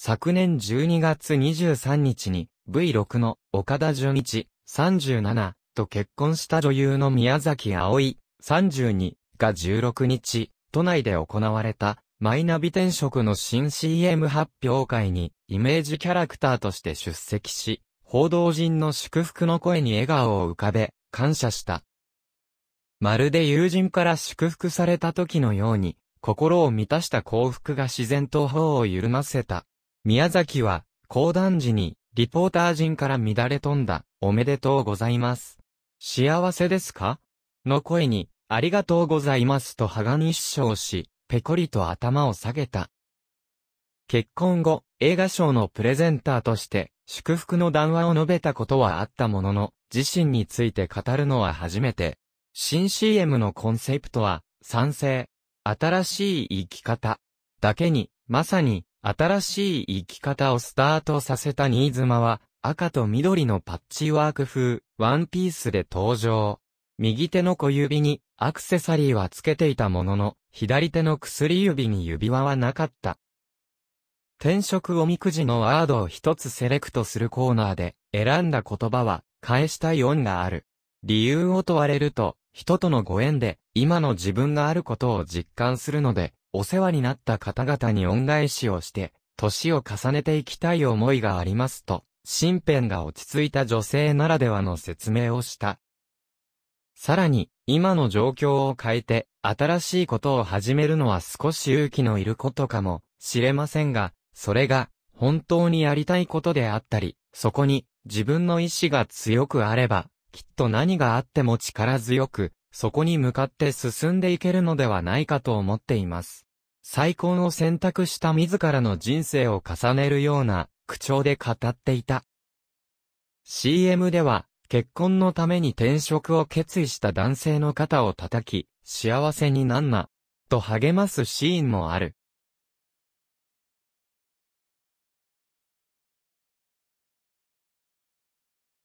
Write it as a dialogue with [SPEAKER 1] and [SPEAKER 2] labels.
[SPEAKER 1] 昨年12月23日に V6 の岡田純一37と結婚した女優の宮崎葵32が16日、都内で行われたマイナビ転職の新 CM 発表会にイメージキャラクターとして出席し、報道陣の祝福の声に笑顔を浮かべ、感謝した。まるで友人から祝福された時のように、心を満たした幸福が自然と頬を緩ませた。宮崎は、講談時に、リポーター陣から乱れ飛んだ、おめでとうございます。幸せですかの声に、ありがとうございますと羽賀に一生し、ぺこりと頭を下げた。結婚後、映画賞のプレゼンターとして、祝福の談話を述べたことはあったものの、自身について語るのは初めて。新 CM のコンセプトは、賛成。新しい生き方。だけに、まさに、新しい生き方をスタートさせた新妻は、赤と緑のパッチワーク風、ワンピースで登場。右手の小指にアクセサリーはつけていたものの、左手の薬指に指輪はなかった。転職おみくじのワードを一つセレクトするコーナーで、選んだ言葉は、返したい音がある。理由を問われると、人とのご縁で、今の自分があることを実感するので、お世話になった方々に恩返しをして、年を重ねていきたい思いがありますと、身辺が落ち着いた女性ならではの説明をした。さらに、今の状況を変えて、新しいことを始めるのは少し勇気のいることかもしれませんが、それが、本当にやりたいことであったり、そこに、自分の意志が強くあれば、きっと何があっても力強く、そこに向かって進んでいけるのではないかと思っています。再婚を選択した自らの人生を重ねるような口調で語っていた。CM では、結婚のために転職を決意した男性の肩を叩き、幸せになんな、と励ますシーンもある。